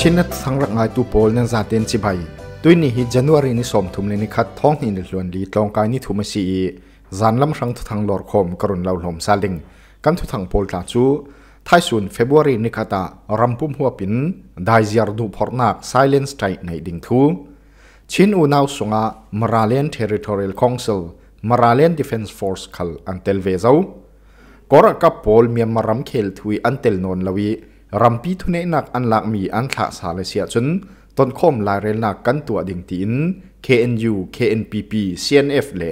ชินัทั้งรักไงตูโปลนั่นซาเตนจิบายตัวนี้ฮิจันวารีนิสมทุมเลนิคัดท้องนี่นิลวนดีตองกายนิทุมสีจานลำชังทุทังหลอดคมกรุณเลาหลมซาลิงกันทุทังโปลตาจูท้ายสุนเฟบรุรีนิคาตา รัมพุ่มหัวปิน ได้จีร์ดูพอร์นักไซเลนสไตร์ในดิ่งทูชินอูนาวสงะมาราเลนเทริทอริลคอนซิลมาราเลนดิฟเอนซ์ฟอร์สคัลอันเตลเวซากอรกับโปลเมียมารำเคลทุยอันเตลนนลวีรัมปีทุเนนักอันหลักมีอันขาสาเลเซียจนต้นคมลายเรนักกันตัวดิ่งตีน KNU KNPP CNF เล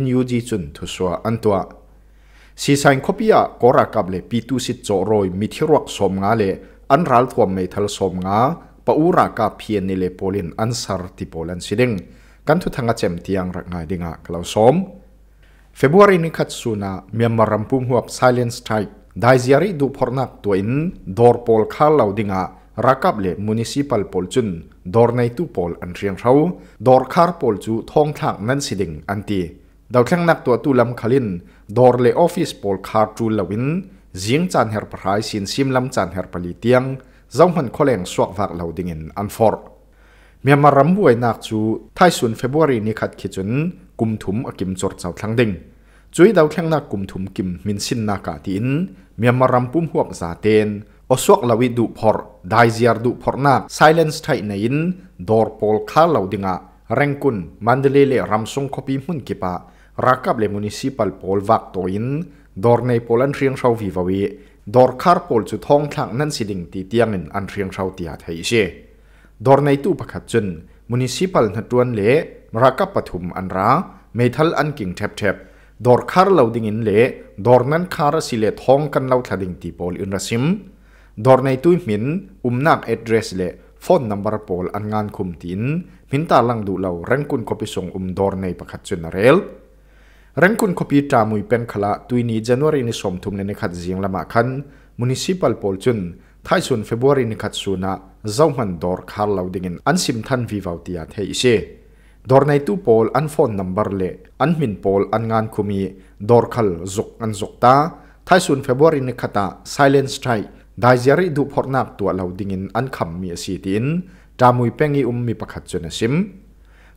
NUG จนทุสวอันตัวสีสันคบียกรากับเลปีตุสิจโรยมิทิรักสมงาเล อันรัลทวมเมทัลสมงาปะอุรากับเพียนเลโปลินอันสารติโปลันสิดงกันทุทังเจมที่ยังรักงายดิงะกล่าวสมเฟบรุวารีนี้ัดสุนามีมารัมพุมหัว Silent Strike ได้เสีรีดูพอนักตัวอินดอร์พอลข้าเหล่าดิงะรักับเลมุนิสิปัลพอลจุนดอร์ในตู้พอลอันเชียงเขาดอร์คาร์พอลจูทองทางนั้นสิดิงอันตีดาวแข่งนักตัวตุลำคลินดอร์เลออฟฟิศพอลคาร์จูลวินยิงจันเฮร์พรายสินซิมลำจันเฮร์ปลีเตียงเจ้ามันคนแรงสวกวักเหล่าดิงินอันฟอร์เมียมารำบวยนักจูไทยสุนเฟบรุรีนี้ขัดขีจุนกุมถุมอกิมจดเจ้าทั้งดิ่งจุยดาวแียงนักกุ่มถุมกิมมินชินนากาตินมียมารำปุ่มหัวซาเตนอสวกลาวิดูพอร์ไดเซียร์ดูพอร์นักไซเลนส์ไทยในอินดอร์พอลคาลาวดิงะเร่งกุนมันเดเลเล่รัมซงคบีมุนกิปะรักับเลมุนิซิปัลพอลวักตัวอินดอร์ในโปลันเรียงชาววิวาวีดอร์คาร์พอลจุดท้องทางนั้นสิ่งที่เตียงอินอันเรียงชาวเตียไทยเชดอร์ในตู้ประคับจุนมุนิซิปัลหัดวนเละรักับปฐุมอันราเมทัลอันกิ่งแทบแทบดอร์คาร์เลวดิ้งินเล่ดอร์นันคาร์สิเล่ทองกันเลวทัดดิ้งตีโพลอินรัสิมดอร์ในตู้หมินอุมนักเอเดรสเล่ฟอนนัมเบอร์โพลอันงานคุมตินหมินตาลังดูเลวเร่งคุณคบิส่งอุมดอร์ในประคัตจุนเรลเร่งคุณคบิจามุยเป็นขลาตุยนี้เจนวรีนิสมทุมในนขัดเสียงละมาคันมุนิสิปัลโพลจุนท้ายสุนเฟบรุยนิขัดสุนะเจ้ามันดอร์คาร์เลวดิ้งินอันซิมทันวิวาวตียาเทอิเช่ดอร์ในตู้ปอลอันฟอนนัมเบอร์เล่อันมินปอลอันงานคุมีดอร์คัลจุกอันจุกตาท้ายสุดเฟบรรีนคตาซายเลนสไตรได้เจริดูพอร์นักตัวเราดิ่งอันคำมีสีตินจามุยเป็งอีอุมมีประคัตจนสิม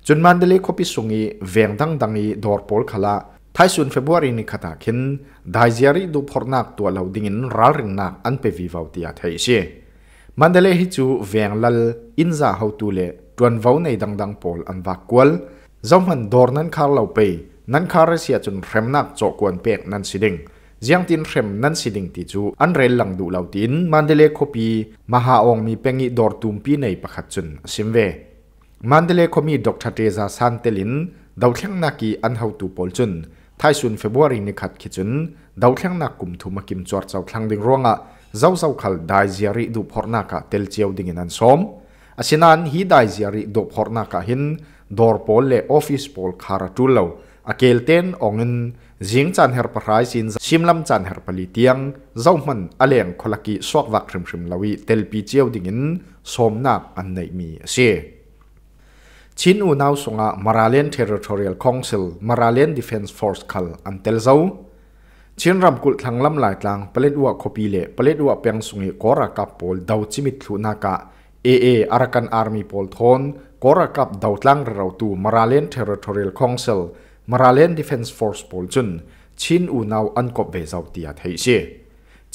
จุนมันเดลีคปิสุงีเวงดังดังอีดอร์ปอลคลาท้ายสุดเฟบรรินคตาคินได้เจริดูพอร์นักตัวเราดิ่งรัลริงนักอันเปวีวาวตียาเทียเชมันเดลีฮิจูเวงลลอินซาฮาวตูเล่จวนวาในดังดังพอลอันวักกวลจอมหันดอร์นันคาร์ลาไปนันคาร์เสียจนเรมนักจอกวนเปกนันสิดิงเจียงตินเรมนันสิดิงติจูอันเรลลังดูเลาตินมันเดเลคปีมหาองมีเป็งิดอร์ตุมปีในประคัดจนซิมเวมันเดเลคมีดอกทาเตซาซันเตลินดาวเทียงนักีอันเฮาตูพอลจุนท้ายสุนเฟบรุรีนิขัดขิจุนดาวเทียงนักกุมทุมกิมจวดเจ้าทางดิงร่วงอ่ะเจ้าเจ้าขัลได้เจียริดูพอร์นักะเตลเจียวดิงนันซ้อม asinan hi dai ziari do phorna ka hin dor pol le office pol khara tu lo akel ten ongin jing chan her parai sin simlam chan her pali tiang zawman aleng kholaki sok wak rim rim lawi tel pi cheu dingin somna an nei mi chin u nau songa maralen territorial council maralen defense force kal an tel zau chin ram kul thanglam lai tlang palet wa khopi le palet wa pyang sungi kora ka pol dau chimit thu na เอเออารักันอาร์มีพลทอนกอรักับดาวตังเราตูมาราเลนเทอร์ทอรีลคอนเซลมาราเลนดิฟเอนส์ฟอร์สพลจุน ชินอูนาวอันกบเบซาวตียาไทยเช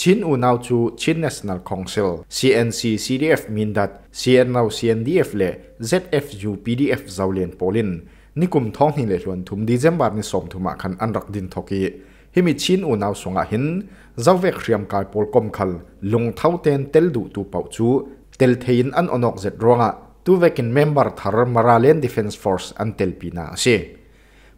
ชินอูนาวจูชินเน t i o n a น c o u น c i l CNC CDF มินดัต CN น CNDF เล ZFU PDF ซาวเลนโปลินนีกคุมท้องหินเลชวนทุมดีเซมบาร์นิสมทุมาคันอันรักดินทกีห้มีชินอูนาวสงอาหินเจ้าเวกเรียมกายพปลกมคัลลงเท้าเตนเตลดูตูเป่าจู tel thein an onok zet ronga tuvekin member thar maralen defense force an tel pina si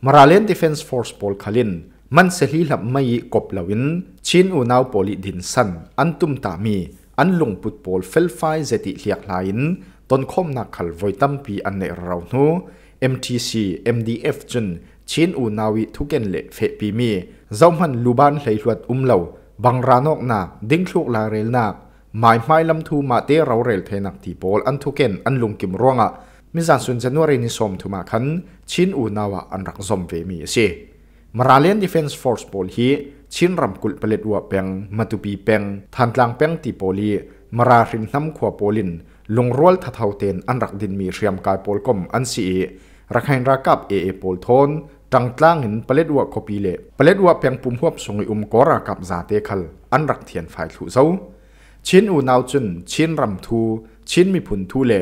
maralen defense force pol khalin man se hi lap mai kop lawin chin u nau poli din san an tum ta mi an lung put pol fel fai zeti hliak lain ton khom na khal voi tam pi an ne rau nu MTC MDF chun chin u nawi thuken le fe pi mi zau luban hlei hluat um lo bang na ding thluk la rel na หมายไม่ลำทูมาเตะเราเรลเทนักที่โปลอันทุเกนอันลุงกิมร่วงอ่ะมิจานสุนจันวรินิสมทุมาคันชินอูนาวะอันรักซมเวมีเสมาราเลียนดิฟเอนส์ฟอร์สโปลฮีชินรำกุลเปลลดวัวเปงมาตุปีเปงทันกลางเปงตีโปลีมารารินน้ำขวบโปลิน ลงรัวลทะเทาเตนอันรักดินมีเรียมกายโปลกมอันสีรักเห่นรักับเอเอโปลทนจังตลางหินเปลลดวัวคอปีเลเปลิดวัวเปงปุ่มหวบสงอุมกอรากับซาเตคัลอันรักเทียนฝ่ายถูเซ้าชินอูนาวจุนชินรำทูชินมีผุนทูเล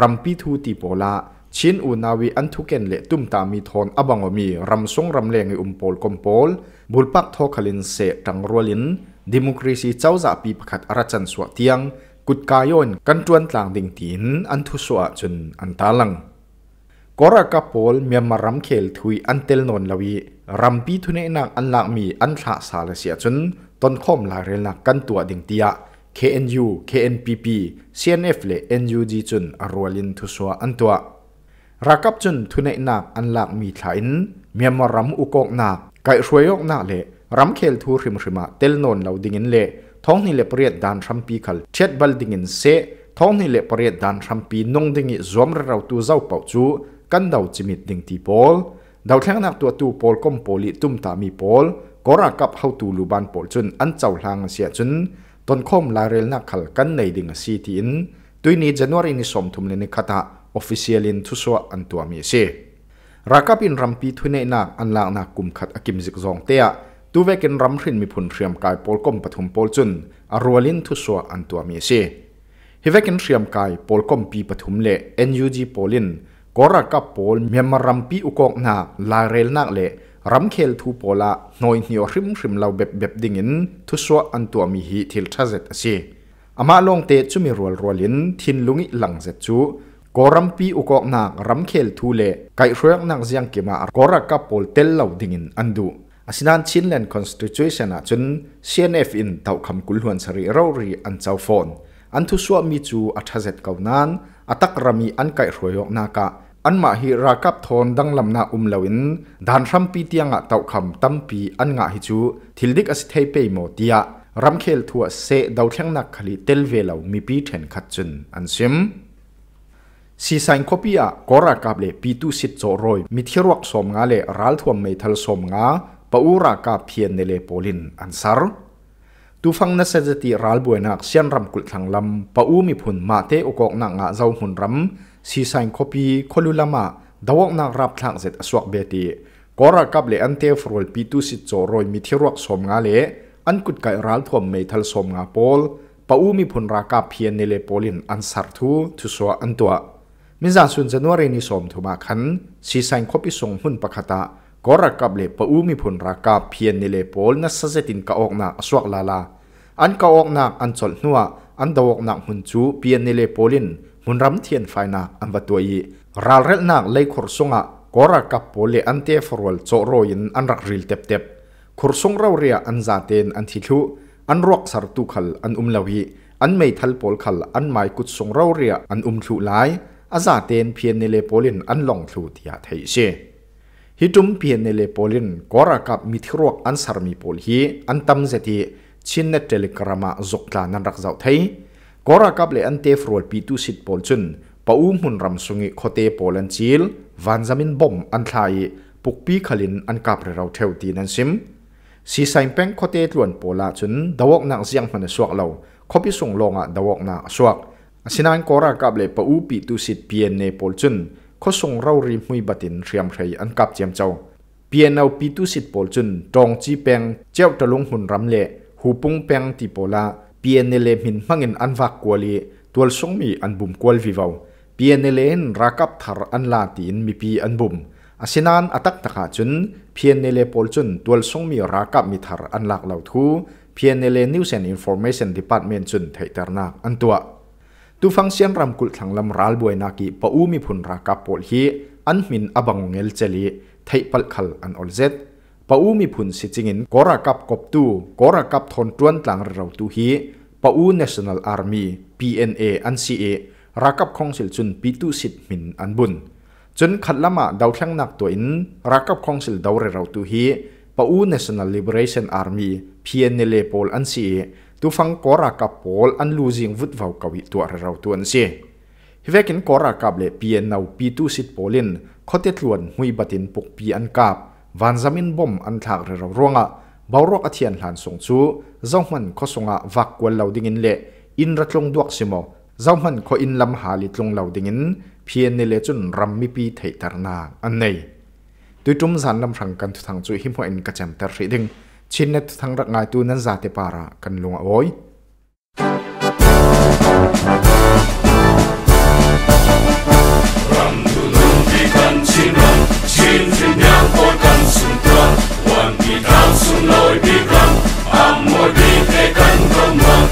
รำปีทูตีโปละชินอูนาวีอันทุเกนเลตุ้มตามีทอนอบังอมีรำสงรำเลงอุมโปลกมโปลบุลปักทอคลินเสตังรัวลินดิมครีซีเจ้าจ่าปีประคัดรัชันสวเทียงกุดกายนกันจวนต่างดิ่งตินอันทุสวจนอันตาลังกอรากโปลเมียมารำเคลทุยอันเตลนนลวีรำปีทุเนนักอันลักมีอันทะสาลเสียจนต้นข้อมลายเรนักกันตัวดิ่งเตีย KNU KNPP CNF le NUG chun arwalin thu so an tua rakap chun thune na an lak mi thlain miamaram ukok na kai hruayok na le ram khel thu rim rima tel non lau dingin le thong ni le priet dan ram pi khal chet bal dingin se thong ni le priet dan ram pi nong dingi zom rau tu zau pau chu kan dau chimit ding ti pol dau thang nak tua tu pol kom poli tum ta mi pol kora kap hau tu luban pol chun an chau hlang sia chun ต้นคมลาเรลนักขลกันในดิ่งซีทีอินตุยนี้จันวารินิสมทุมเลนิคตาออฟฟิเชียลินทุสวะอันตัวมีเซรักปินรัมปีทุนเนนักอันลากนักกุมขัดอกิมซิกซองเตียตัวเวกินรัมรินมีผลเรียมกายโอลกมปฐุมโอลจุนอารัวลินทุสวะอันตัวมีเซฮิเวกินเรียมกายโอลกมปีปฐุมเลเอ็นยูจีโอลินกอรักกับโอลเมียมรัมปีอุกอกนาลาเรลนักเลรำเคลทูโปละนอยเหนียวริมริมเราแบบแบบดิ่งินทุสวอันตัวมีหีทิลชาเซตสิอามาลงเตจุมีรัวรัวลินทินลุงิหลังเจจูกอรำปีอุกอกนักรำเคลทูเลไกเรียกนักเซียงเกมากอรักกับโปลเตลเราดิ่งินอันดูอาสินันชินเลนคอนสติทูชันจุนซีเอนเอฟอินเต่าคำกุลหวนสริเรารีอันเจ้าฟอนอันทุสวมีจูอัชาเจตเกานั้นอัตักรมีอันไกรวยกนากะอันมาฮีรากับทอนดังลำนาอุมเลวินดานรัมปีเตียงะเต่าคำตั้มปีอันงะฮิจูทิลดิกอสิเทเปโมติยรัมเคลทัวเซดาวเทงนักขลิเตลเวลามีปีเทนขัดจุนอันซิม ซีไันคบีอะกอรากับเลปีตุสิตโรอยมิที่รวกสมงาเลรัลทวมเมทัลสมงาปะอูรากับเพียนเนเลโปลินอันซาร์ตูฟังนัสเจติรัลบวยนักเซียนรำกุลทังลำปะอูมิผุนมาเตอกอกนักงะเจ้าหุนรำซีไซน์คปีคลุลมาดาวกนักรับทางเสร็จสวกเบตีกอรักับเลอันเทฟรอลปีตุสิจโรอยมิทิรวกสมงาเลอันกุดไกรัลทวมเมทัลสมงาโอลปาอูมีพลรากับเพียนเนเลโปลินอันสัตทูทุสวอันตัวมิจาสุนจนวเรนิสมถูมาคันซีไซน์คปีส่งหุ่นปะคตากอรักับเลปาอูมีพลรากับเพียนเนเลโปลนัสเซตินกะออกนาสวกลาลาอันกะออกนาอันจหนัวอันดาวกนักหุ่นจูเพียนเนเลโปลินอุนรำเทียนไฟนักอันวัตัวอีราลเรนักเลยคุรสงะกอรักับโพเลอันเตฟรวลโจโรยินอันรักริลเต็บเต็บคุรสงเราเรียอันซาเตนอันทิลุอันรักสารตุขัลอันอุมลาวีอันไม่ทัลโพลขลอันไม่กุศงเราเรียอันอุมทุไลอาซาเตนเพียนเนเลโพลินอันหลงทูเทียไทยเชฮิตุมเพียนเนเลโพลินกอรักับมิทรวกอันสารมีโพลฮีอันตัมเจตีชินเนตเเลกรามาจกลานันรักเจ้าไทย Kora kap le an te frual pitu sit pol chun paum hun ram sungi khote pol an chil vanzamin bom an thlai pukpi khalin an kap re rau theu tin an sim si sain peng khote tluan pola chun dawok na ziang man suak lo khopi sung longa dawok na suak asinan kora kap le pau pitu sit pian ne pol chun kho sung rau ri hui batin riam rei an kap chem chau pian au pitu sit pol chun tong chi peng cheu talung hun ram le hupung peng ti pola PNL min mangin song mi tual songmi anbum vi vivo PNL in rakap thar an anla tin mi pi anbum asinan atak taka chun PNL pol chun tual songmi rakap mi thar an anlak lo thu PNL News and Information Department chun an antua tu function ram kul thanglam ral buaina ki pa u mi phun rakap pol hi an min abang ngel abangongel cheli theipal khal an olzet ปาอูมีผุนสิจิงินกอระกับกบตูกอระกับทนตจวนหลังเราตูฮีปาอู National Army PNA อันซีเอรักับคงสิลจุนปีตูสิทมินอันบุญจนขัดละมาดาวทั้งนักตัวอินรักับคงสิลดาวเรราตูฮีปาอู National Liberation Army PNL โปลอันซีเอตูฟังกอระกับโปลอันลูจิงวุดวาวกวิตัวเราตัวอันซีฮิเวกินกอระกับเลเปียนเอาปีตูสิทโปลินขอเตตลวนหุยบัตินปกปีอันกับ van zamin bom an thak re ro ronga borok athian hlan sung chu zongman kho sunga vak kwal lo ding in le in ra tlong duak simo zongman kho in lam ha li tlong lo ding in phian ne le chun ram mi pi thei tar na an nei tui tum zan lam rang kan thu thang chu him ho in ka cham tar ri ding chin net thang rak ngai tu nan za te para kan lunga oi ram du lung di kan chin ram chin chin yang por chỉ trăng xuống nổi đi răng âm môi đi thế cắn không ngừng vâng.